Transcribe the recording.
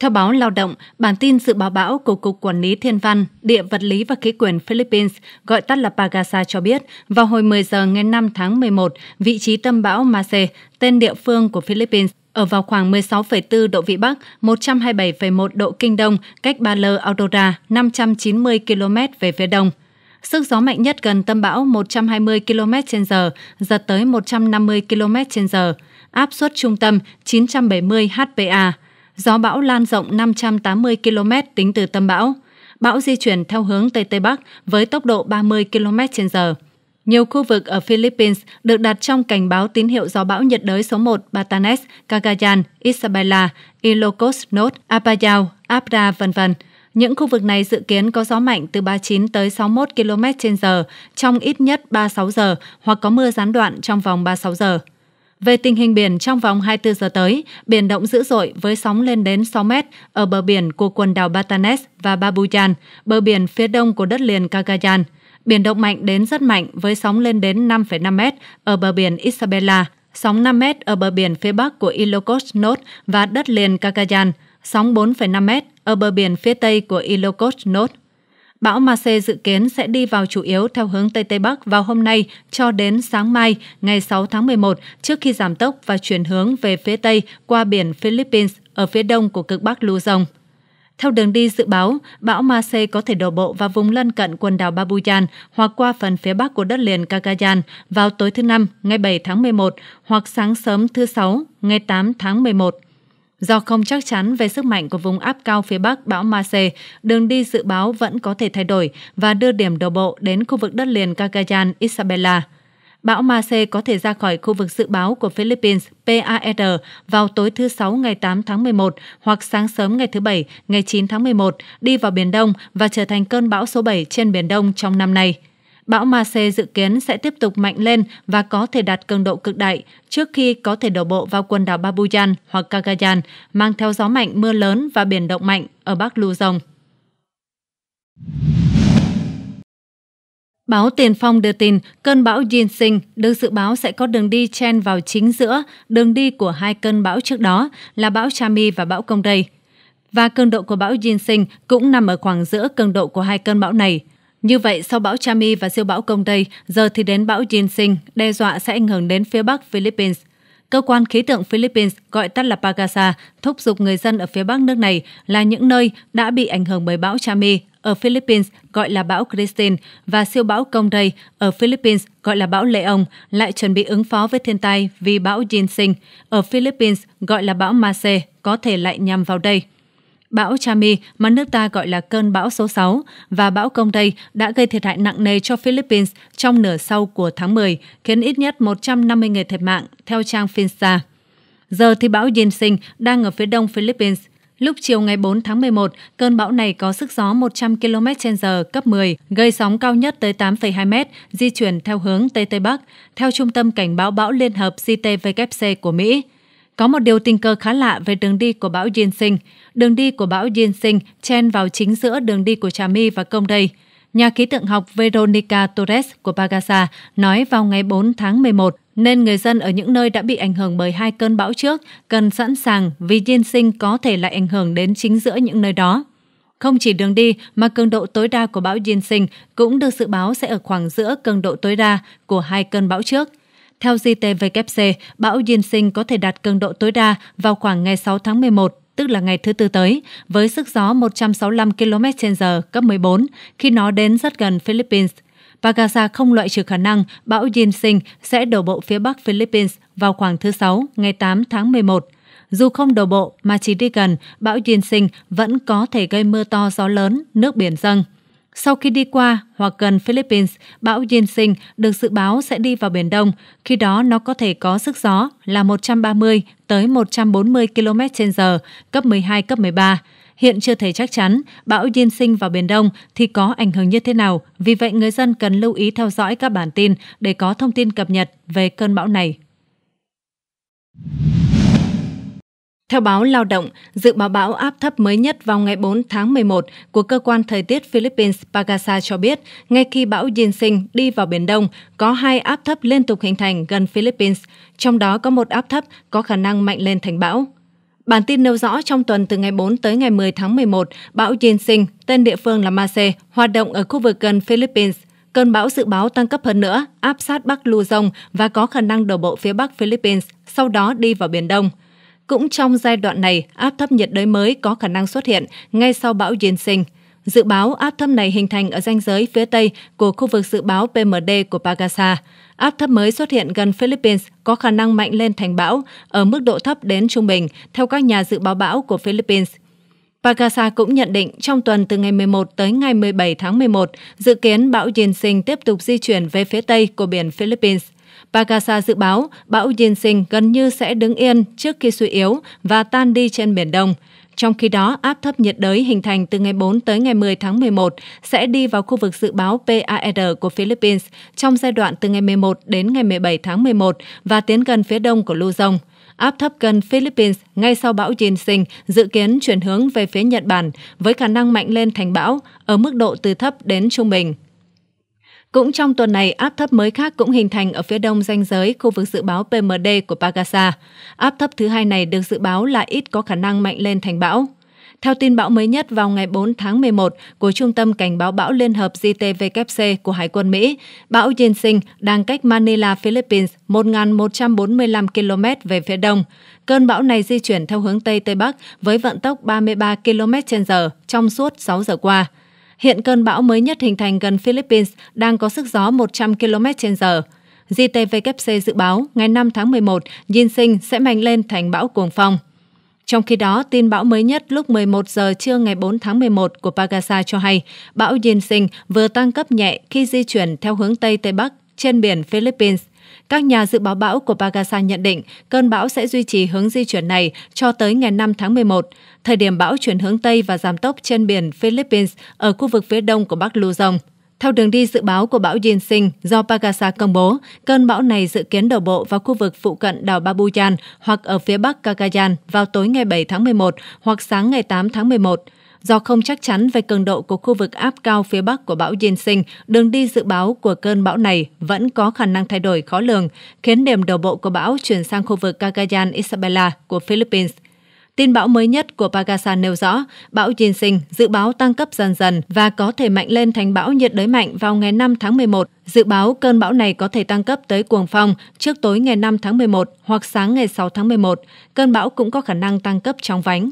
Theo báo Lao động, bản tin dự báo bão của Cục Quản lý Thiên văn, Địa vật lý và Khí quyển Philippines, gọi tắt là Pagasa cho biết, vào hồi 10 giờ ngày 5 tháng 11, vị trí tâm bão Mase, tên địa phương của Philippines, ở vào khoảng 16,4 độ Vĩ Bắc, 127,1 độ Kinh Đông, cách Ba Lơ Aurora, 590 km về phía đông. Sức gió mạnh nhất gần tâm bão 120 km h giật tới 150 km h Áp suất trung tâm 970 HPA, gió bão lan rộng 580 km tính từ tâm bão. Bão di chuyển theo hướng Tây Tây Bắc với tốc độ 30 km h Nhiều khu vực ở Philippines được đặt trong cảnh báo tín hiệu gió bão nhiệt đới số 1 Batanes, Cagayan, Isabela, Ilocos Norte, Apayao, Abra, vân vân. Những khu vực này dự kiến có gió mạnh từ 39 tới 61 km h trong ít nhất 36 giờ hoặc có mưa gián đoạn trong vòng 36 giờ. Về tình hình biển trong vòng 24 giờ tới, biển động dữ dội với sóng lên đến 6 mét ở bờ biển của quần đảo Batanes và Babuyan, bờ biển phía đông của đất liền Cagayan. Biển động mạnh đến rất mạnh với sóng lên đến 5,5 mét ở bờ biển Isabela, sóng 5 mét ở bờ biển phía bắc của Ilocos Norte và đất liền Cagayan, sóng 4,5 mét ở bờ biển phía tây của Ilocos Norte. Bão Mase dự kiến sẽ đi vào chủ yếu theo hướng Tây Tây Bắc vào hôm nay cho đến sáng mai, ngày 6 tháng 11, trước khi giảm tốc và chuyển hướng về phía Tây qua biển Philippines ở phía đông của cực Bắc Luzon. Theo đường đi dự báo, bão Mase có thể đổ bộ vào vùng lân cận quần đảo Babuyan hoặc qua phần phía bắc của đất liền Cagayan vào tối thứ Năm, ngày 7 tháng 11 hoặc sáng sớm thứ Sáu, ngày 8 tháng 11. Do không chắc chắn về sức mạnh của vùng áp cao phía Bắc bão Mase, đường đi dự báo vẫn có thể thay đổi và đưa điểm đầu bộ đến khu vực đất liền Cagayan Isabela. Bão Mase có thể ra khỏi khu vực dự báo của Philippines PAR vào tối thứ Sáu ngày 8 tháng 11 hoặc sáng sớm ngày thứ Bảy ngày 9 tháng 11 đi vào Biển Đông và trở thành cơn bão số 7 trên Biển Đông trong năm nay bão Mase dự kiến sẽ tiếp tục mạnh lên và có thể đạt cường độ cực đại trước khi có thể đổ bộ vào quần đảo Babuyan hoặc Cagayan, mang theo gió mạnh, mưa lớn và biển động mạnh ở Bắc Luzon. Báo Tiền Phong đưa tin cơn bão Jinsing được dự báo sẽ có đường đi chen vào chính giữa đường đi của hai cơn bão trước đó là bão Chami và bão Công Đây. Và cường độ của bão Jinsing cũng nằm ở khoảng giữa cường độ của hai cơn bão này – như vậy, sau bão Chami và siêu bão Công Tây, giờ thì đến bão Jinsing, đe dọa sẽ ảnh hưởng đến phía bắc Philippines. Cơ quan khí tượng Philippines gọi tắt là Pagasa thúc giục người dân ở phía bắc nước này là những nơi đã bị ảnh hưởng bởi bão Chami ở Philippines gọi là bão Christine và siêu bão Công Tây ở Philippines gọi là bão lệ ông lại chuẩn bị ứng phó với thiên tai vì bão Jinsing ở Philippines gọi là bão Mace có thể lại nhằm vào đây. Bão Chami mà nước ta gọi là cơn bão số 6 và bão Công Tây đã gây thiệt hại nặng nề cho Philippines trong nửa sau của tháng 10, khiến ít nhất 150 người thiệt mạng, theo trang Finsta. Giờ thì bão Yinsin đang ở phía đông Philippines. Lúc chiều ngày 4 tháng 11, cơn bão này có sức gió 100 km h cấp 10, gây sóng cao nhất tới 8,2 m, di chuyển theo hướng Tây Tây Bắc, theo Trung tâm Cảnh báo bão Liên hợp CTVC của Mỹ. Có một điều tình cờ khá lạ về đường đi của bão Jensen. Đường đi của bão Jensen chen vào chính giữa đường đi của Trà My và Công Đầy. Nhà khí tượng học Veronica Torres của PAGASA nói vào ngày 4 tháng 11 nên người dân ở những nơi đã bị ảnh hưởng bởi hai cơn bão trước cần sẵn sàng vì diên sinh có thể lại ảnh hưởng đến chính giữa những nơi đó. Không chỉ đường đi mà cường độ tối đa của bão diên sinh cũng được dự báo sẽ ở khoảng giữa cường độ tối đa của hai cơn bão trước – theo JTWC, bão Diên Sinh có thể đạt cường độ tối đa vào khoảng ngày 6 tháng 11 tức là ngày thứ tư tới, với sức gió 165 km/h cấp 14 khi nó đến rất gần Philippines. Pagasa không loại trừ khả năng bão Diên Sinh sẽ đổ bộ phía bắc Philippines vào khoảng thứ Sáu, ngày 8 tháng 11. Dù không đổ bộ mà chỉ đi gần, bão Diên Sinh vẫn có thể gây mưa to gió lớn, nước biển dâng. Sau khi đi qua hoặc gần Philippines, bão Sinh được dự báo sẽ đi vào Biển Đông, khi đó nó có thể có sức gió là 130 tới 140 km/h, cấp 12 cấp 13 hiện chưa thể chắc chắn bão Yên Sinh vào Biển Đông thì có ảnh hưởng như thế nào. Vì vậy, người dân cần lưu ý theo dõi các bản tin để có thông tin cập nhật về cơn bão này. Theo báo Lao động, dự báo bão áp thấp mới nhất vào ngày 4 tháng 11 của cơ quan thời tiết Philippines Pagasa cho biết, ngay khi bão Sinh đi vào Biển Đông, có hai áp thấp liên tục hình thành gần Philippines, trong đó có một áp thấp có khả năng mạnh lên thành bão. Bản tin nêu rõ trong tuần từ ngày 4 tới ngày 10 tháng 11, bão Sinh tên địa phương là Mase, hoạt động ở khu vực gần Philippines. Cơn bão dự báo tăng cấp hơn nữa, áp sát Bắc Luzon và có khả năng đổ bộ phía Bắc Philippines, sau đó đi vào Biển Đông – cũng trong giai đoạn này, áp thấp nhiệt đới mới có khả năng xuất hiện ngay sau bão Yên Sinh. Dự báo áp thấp này hình thành ở ranh giới phía tây của khu vực dự báo PMD của Pagasa. Áp thấp mới xuất hiện gần Philippines có khả năng mạnh lên thành bão ở mức độ thấp đến trung bình, theo các nhà dự báo bão của Philippines. Pagasa cũng nhận định trong tuần từ ngày 11 tới ngày 17 tháng 11, dự kiến bão Yên Sinh tiếp tục di chuyển về phía tây của biển Philippines. Pagasa dự báo bão Yinsin gần như sẽ đứng yên trước khi suy yếu và tan đi trên Biển Đông. Trong khi đó, áp thấp nhiệt đới hình thành từ ngày 4 tới ngày 10 tháng 11 sẽ đi vào khu vực dự báo PAR của Philippines trong giai đoạn từ ngày 11 đến ngày 17 tháng 11 và tiến gần phía đông của Luzon. Áp thấp gần Philippines ngay sau bão Yinsin dự kiến chuyển hướng về phía Nhật Bản với khả năng mạnh lên thành bão ở mức độ từ thấp đến trung bình. Cũng trong tuần này, áp thấp mới khác cũng hình thành ở phía đông ranh giới khu vực dự báo PMD của Pagasa. Áp thấp thứ hai này được dự báo là ít có khả năng mạnh lên thành bão. Theo tin bão mới nhất vào ngày 4 tháng 11 của Trung tâm Cảnh báo bão Liên hợp JTWC của Hải quân Mỹ, bão Jensen đang cách Manila, Philippines 1.145 km về phía đông. Cơn bão này di chuyển theo hướng Tây Tây Bắc với vận tốc 33 km h trong suốt 6 giờ qua. Hiện cơn bão mới nhất hình thành gần Philippines đang có sức gió 100 km/h. JTVKC dự báo ngày 5 tháng 11, Yinsing sẽ mạnh lên thành bão cuồng phong. Trong khi đó, tin bão mới nhất lúc 11 giờ trưa ngày 4 tháng 11 của Pagasa cho hay, bão Yinsing vừa tăng cấp nhẹ khi di chuyển theo hướng Tây Tây Bắc trên biển Philippines – các nhà dự báo bão của Pagasa nhận định cơn bão sẽ duy trì hướng di chuyển này cho tới ngày 5 tháng 11, thời điểm bão chuyển hướng Tây và giảm tốc trên biển Philippines ở khu vực phía đông của Bắc Luzon. Theo đường đi dự báo của bão Jinsin do Pagasa công bố, cơn bão này dự kiến đổ bộ vào khu vực phụ cận đảo Babuyan hoặc ở phía bắc Cagayan vào tối ngày 7 tháng 11 hoặc sáng ngày 8 tháng 11. Do không chắc chắn về cường độ của khu vực áp cao phía bắc của bão Yinsin, đường đi dự báo của cơn bão này vẫn có khả năng thay đổi khó lường, khiến điểm đầu bộ của bão chuyển sang khu vực Cagayan Isabela của Philippines. Tin bão mới nhất của Pagasa nêu rõ, bão Yinsin dự báo tăng cấp dần dần và có thể mạnh lên thành bão nhiệt đới mạnh vào ngày 5 tháng 11. Dự báo cơn bão này có thể tăng cấp tới cuồng phong trước tối ngày 5 tháng 11 hoặc sáng ngày 6 tháng 11. Cơn bão cũng có khả năng tăng cấp trong vánh.